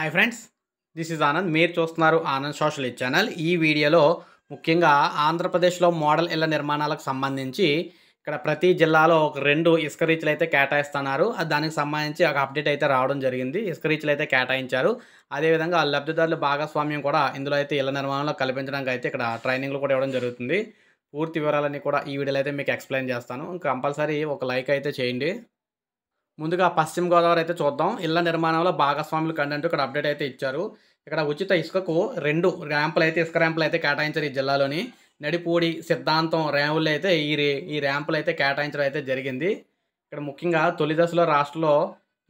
hi friends this is Anand మీరు చూస్తున్నారు Anand social channel ఈ వీడియోలో ముఖ్యంగా ఆంధ్రప్రదేశ్లో మోడల్ ఇళ్ల నిర్మాణాలకు సంబంధించి ఇక్కడ ప్రతి జిల్లాలో ఒక రెండు ఇసుక రీచ్లు అయితే కేటాయిస్తున్నారు దానికి సంబంధించి ఒక అప్డేట్ అయితే రావడం జరిగింది ఇసుక రీచ్లు అయితే కేటాయించారు అదేవిధంగా లబ్ధిదారులు భాగస్వామ్యం కూడా ఇందులో అయితే ఇళ్ల నిర్మాణంలో కల్పించడానికి అయితే ఇక్కడ ట్రైనింగ్లు కూడా ఇవ్వడం జరుగుతుంది పూర్తి వివరాలన్నీ కూడా ఈ వీడియోలో అయితే మీకు ఎక్స్ప్లెయిన్ చేస్తాను కంపల్సరీ ఒక లైక్ అయితే చేయండి ముందుగా పశ్చిమ గోదావరి అయితే చూద్దాం ఇళ్ల నిర్మాణంలో భాగస్వాములు కంటెంట్ ఇక్కడ అప్డేట్ అయితే ఇచ్చారు ఇక్కడ ఉచిత ఇసుకకు రెండు ర్యాంపులు అయితే ఇసుక ర్యాంపులు అయితే కేటాయించారు ఈ జిల్లాలోని నడిపూడి సిద్ధాంతం ర్యాంపులు అయితే ఈ ఈ ర్యాంపులు అయితే కేటాయించడం అయితే జరిగింది ఇక్కడ ముఖ్యంగా తొలి దశలో రాష్ట్రంలో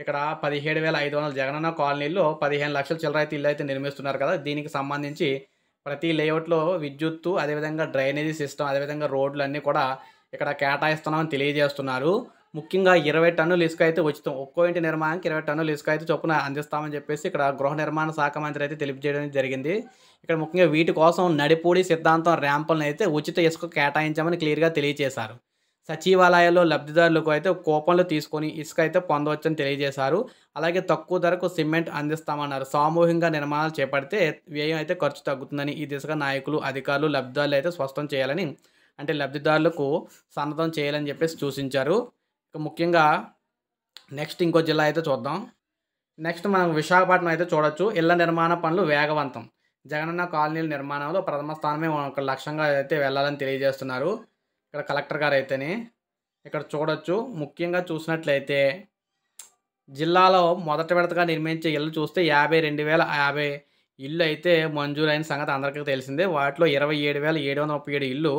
ఇక్కడ పదిహేడు వేల ఐదు వందల జగనన్న కాలనీల్లో పదిహేను లక్షల చిల్లర అయితే ఇల్లు అయితే నిర్మిస్తున్నారు కదా దీనికి సంబంధించి ప్రతి లేఅవుట్లో విద్యుత్తు అదేవిధంగా డ్రైనేజీ సిస్టమ్ అదేవిధంగా రోడ్లు అన్నీ కూడా ఇక్కడ కేటాయిస్తున్నామని తెలియజేస్తున్నారు ముఖ్యంగా ఇరవై టన్నులు ఇసుక అయితే ఉచితం ఒక్కో ఇంటి నిర్మాణానికి ఇరవై టన్నులు ఇసుక అయితే చొప్పున అందిస్తామని చెప్పేసి ఇక్కడ గృహ నిర్మాణ శాఖ మంత్రి అయితే తెలియజేయడం జరిగింది ఇక్కడ ముఖ్యంగా వీటి కోసం నడిపూడి సిద్ధాంతం ర్యాంపులను అయితే ఉచిత ఇసుక కేటాయించామని క్లియర్గా తెలియజేశారు సచివాలయాల్లో లబ్ధిదారులకు అయితే కూపన్లు తీసుకొని ఇసుక అయితే పొందవచ్చని తెలియజేశారు అలాగే తక్కువ ధరకు సిమెంట్ అందిస్తామన్నారు సామూహికంగా నిర్మాణాలు చేపడితే వ్యయం అయితే ఖర్చు తగ్గుతుందని ఈ దిశగా నాయకులు అధికారులు లబ్ధిదారులు అయితే స్పష్టం చేయాలని అంటే లబ్ధిదారులకు సన్నద్ధం చేయాలని చెప్పేసి సూచించారు ఇక ముఖ్యంగా నెక్స్ట్ ఇంకో జిల్లా అయితే చూద్దాం నెక్స్ట్ మనం విశాఖపట్నం అయితే చూడొచ్చు ఇళ్ల నిర్మాణ పనులు వేగవంతం జగనన్న కాలనీల నిర్మాణంలో ప్రథమ స్థానమే ఒక లక్ష్యంగా అయితే వెళ్ళాలని తెలియజేస్తున్నారు ఇక్కడ కలెక్టర్ గారు అయితేనే ఇక్కడ చూడొచ్చు ముఖ్యంగా చూసినట్లయితే జిల్లాలో మొదటి విడతగా నిర్మించే ఇళ్ళు చూస్తే యాభై రెండు వేల యాభై ఇల్లు అయితే మంజూరైన సంగతి అందరికీ తెలిసిందే వాటిలో ఇరవై ఏడు వేల ఏడు వందల ముప్పై ఏడు ఇల్లు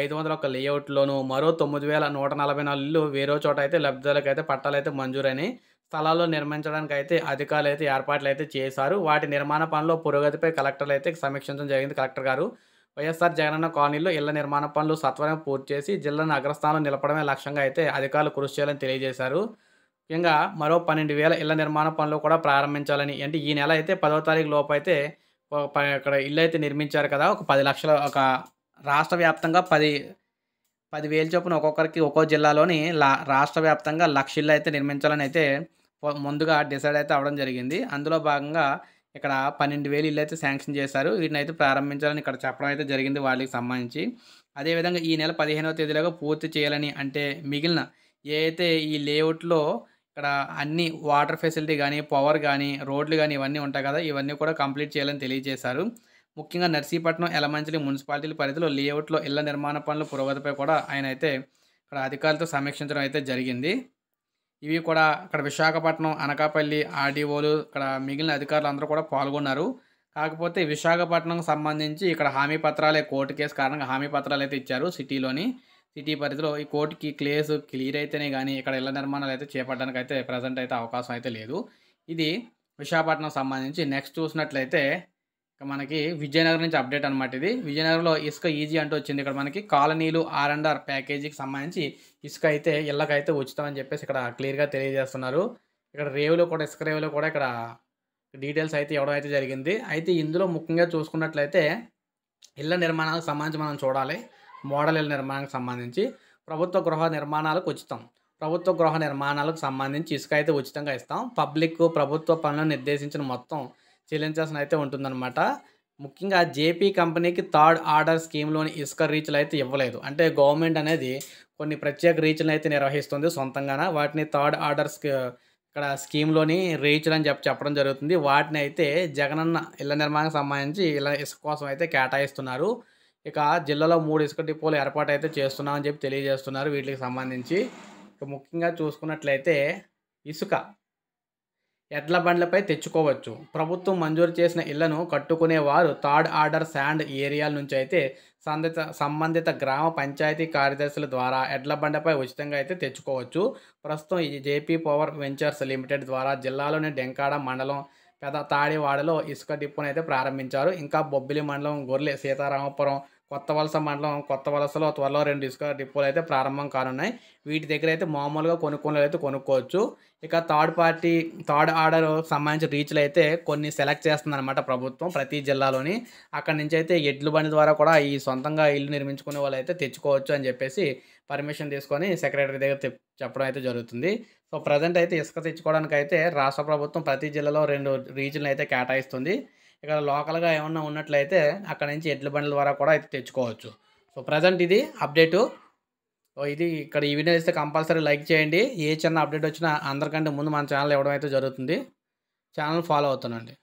ఐదు వందల ఒక లేఅవుట్లోను మరో తొమ్మిది వేల నూట నలభై నాలుగు ఇల్లు వేరే చోట అయితే లబ్ధిదారులకు అయితే పట్టాలైతే మంజూరని స్థలాల్లో నిర్మించడానికి అయితే అధికారులు అయితే ఏర్పాట్లు అయితే చేశారు వాటి నిర్మాణ పనులు పురోగతిపై కలెక్టర్లు అయితే సమీక్షించడం జరిగింది కలెక్టర్ గారు వైఎస్ఆర్ జగనన్న కాలనీలో ఇళ్ల నిర్మాణ పనులు సత్వరం పూర్తి చేసి జిల్లాను అగ్రస్థానంలో నిలపడమే లక్ష్యంగా అయితే అధికారులు కృషి చేయాలని తెలియజేశారు ముఖ్యంగా మరో పన్నెండు వేల ఇళ్ల నిర్మాణ పనులు కూడా ప్రారంభించాలని అంటే ఈ నెల అయితే పదో తారీఖు లోపు అయితే ఇక్కడ ఇల్లు అయితే నిర్మించారు కదా ఒక పది లక్షల ఒక రాష్ట్ర వ్యాప్తంగా పది పదివేల చొప్పున ఒక్కొక్కరికి ఒక్కో జిల్లాలోని లా రాష్ట్ర వ్యాప్తంగా లక్ష ఇళ్ళు అయితే నిర్మించాలని అయితే ముందుగా డిసైడ్ అయితే అవడం జరిగింది అందులో భాగంగా ఇక్కడ పన్నెండు వేలు ఇల్లు అయితే శాంక్షన్ చేశారు వీటిని అయితే ప్రారంభించాలని ఇక్కడ చెప్పడం అయితే జరిగింది వాళ్ళకి సంబంధించి అదేవిధంగా ఈ నెల పదిహేనవ తేదీలోగా పూర్తి చేయాలని అంటే మిగిలిన ఏ అయితే ఈ లేఅవుట్లో ఇక్కడ అన్ని వాటర్ ఫెసిలిటీ కానీ పవర్ కానీ రోడ్లు కానీ ఇవన్నీ ఉంటాయి కదా ఇవన్నీ కూడా కంప్లీట్ చేయాలని తెలియజేశారు ముఖ్యంగా నర్సీపట్నం ఎలమంచిలి మున్సిపాలిటీల పరిధిలో లేఅవుట్లో ఇళ్ల నిర్మాణ పనుల పురోగతిపై కూడా ఆయన అయితే ఇక్కడ అధికారులతో సమీక్షించడం అయితే జరిగింది ఇవి కూడా ఇక్కడ విశాఖపట్నం అనకాపల్లి ఆర్డీఓలు ఇక్కడ మిగిలిన అధికారులు అందరూ కూడా పాల్గొన్నారు కాకపోతే విశాఖపట్నంకు సంబంధించి ఇక్కడ హామీ పత్రాలే కోర్టు కేసు కారణంగా హామీ పత్రాలు అయితే ఇచ్చారు సిటీలోని సిటీ పరిధిలో ఈ కోర్టుకి క్లేస్ క్లియర్ అయితేనే కానీ ఇక్కడ ఇళ్ల నిర్మాణాలు అయితే చేపట్టడానికి అయితే ప్రజెంట్ అయితే అవకాశం అయితే లేదు ఇది విశాఖపట్నం సంబంధించి నెక్స్ట్ చూసినట్లయితే మనకి విజయనగరం నుంచి అప్డేట్ అనమాట ఇది విజయనగరంలో ఇసుక ఈజీ అంటూ వచ్చింది ఇక్కడ మనకి కాలనీలు ఆర్ అండ్ ఆర్ ప్యాకేజీకి సంబంధించి ఇసుక అయితే ఇళ్ళకైతే ఉచితం అని చెప్పేసి ఇక్కడ క్లియర్గా తెలియజేస్తున్నారు ఇక్కడ రేవులో కూడా ఇసుక రేవులో కూడా ఇక్కడ డీటెయిల్స్ అయితే ఇవ్వడం అయితే జరిగింది అయితే ఇందులో ముఖ్యంగా చూసుకున్నట్లయితే ఇళ్ల నిర్మాణాలకు సంబంధించి మనం చూడాలి మోడల్ ఇళ్ళ నిర్మాణానికి సంబంధించి ప్రభుత్వ గృహ నిర్మాణాలకు ఉచితం ప్రభుత్వ గృహ నిర్మాణాలకు సంబంధించి ఇసుక అయితే ఉచితంగా ఇస్తాం పబ్లిక్ ప్రభుత్వ పనులను నిర్దేశించిన మొత్తం చెల్లించాల్సిన అయితే ఉంటుందన్నమాట ముఖ్యంగా జేపీ కంపెనీకి థర్డ్ ఆర్డర్ స్కీమ్లోని ఇసుక రీచ్లు అయితే ఇవ్వలేదు అంటే గవర్నమెంట్ అనేది కొన్ని ప్రత్యేక రీచ్లను అయితే నిర్వహిస్తుంది సొంతంగాన వాటిని థర్డ్ ఆర్డర్ ఇక్కడ స్కీమ్లోని రీచ్లు అని చెప్పి చెప్పడం జరుగుతుంది వాటిని అయితే జగనన్న ఇళ్ల నిర్మాణానికి సంబంధించి ఇళ్ళ ఇసుక కోసం అయితే కేటాయిస్తున్నారు ఇక జిల్లాలో మూడు ఇసుక డిపోలు ఏర్పాటు అయితే చేస్తున్నామని చెప్పి తెలియజేస్తున్నారు వీటికి సంబంధించి ఇక ముఖ్యంగా చూసుకున్నట్లయితే ఇసుక ఎడ్ల బండ్లపై తెచ్చుకోవచ్చు ప్రభుత్వం మంజూరు చేసిన ఇళ్లను కట్టుకునేవారు థర్డ్ ఆర్డర్ శాండ్ ఏరియాల నుంచి అయితే సంబంధిత సంబంధిత గ్రామ పంచాయతీ కార్యదర్శుల ద్వారా ఎడ్ల బండపై ఉచితంగా అయితే తెచ్చుకోవచ్చు ప్రస్తుతం ఈ జేపీ పవర్ వెంచర్స్ లిమిటెడ్ ద్వారా జిల్లాలోని డెంకాడ మండలం పెద్ద తాడివాడలో ఇసుక డిప్పును అయితే ప్రారంభించారు ఇంకా బొబ్బిలి మండలం గొర్లె సీతారామపురం కొత్త వలస మండలం కొత్త వలసలో త్వరలో రెండు ఇసుక డిపోలు అయితే ప్రారంభం కానున్నాయి వీటి దగ్గర అయితే మామూలుగా కొనుక్కోలు అయితే కొనుక్కోవచ్చు ఇక థర్డ్ పార్టీ థర్డ్ ఆర్డర్ సంబంధించిన రీచ్లు అయితే కొన్ని సెలెక్ట్ చేస్తుందన్నమాట ప్రభుత్వం ప్రతి జిల్లాలోని అక్కడి నుంచి అయితే ఎడ్ల బండి ద్వారా కూడా ఈ సొంతంగా ఇల్లు నిర్మించుకునే వాళ్ళు అయితే తెచ్చుకోవచ్చు అని చెప్పేసి పర్మిషన్ తీసుకొని సెక్రటరీ దగ్గర చెప్పడం అయితే జరుగుతుంది సో ప్రజెంట్ అయితే ఇసుక తెచ్చుకోవడానికి అయితే రాష్ట్ర ప్రభుత్వం ప్రతి జిల్లాలో రెండు రీజన్లు అయితే కేటాయిస్తుంది ఇక్కడ లోకల్గా ఏమన్నా ఉన్నట్లయితే అక్కడ నుంచి ఎడ్ల బండ్ల ద్వారా కూడా అయితే తెచ్చుకోవచ్చు సో ప్రజెంట్ ఇది అప్డేటు ఇది ఇక్కడ ఈ వీడియో ఇస్తే కంపల్సరీ లైక్ చేయండి ఏ చిన్న అప్డేట్ వచ్చినా అందరికంటే ముందు మన ఛానల్ ఇవ్వడం అయితే జరుగుతుంది ఛానల్ ఫాలో అవుతానండి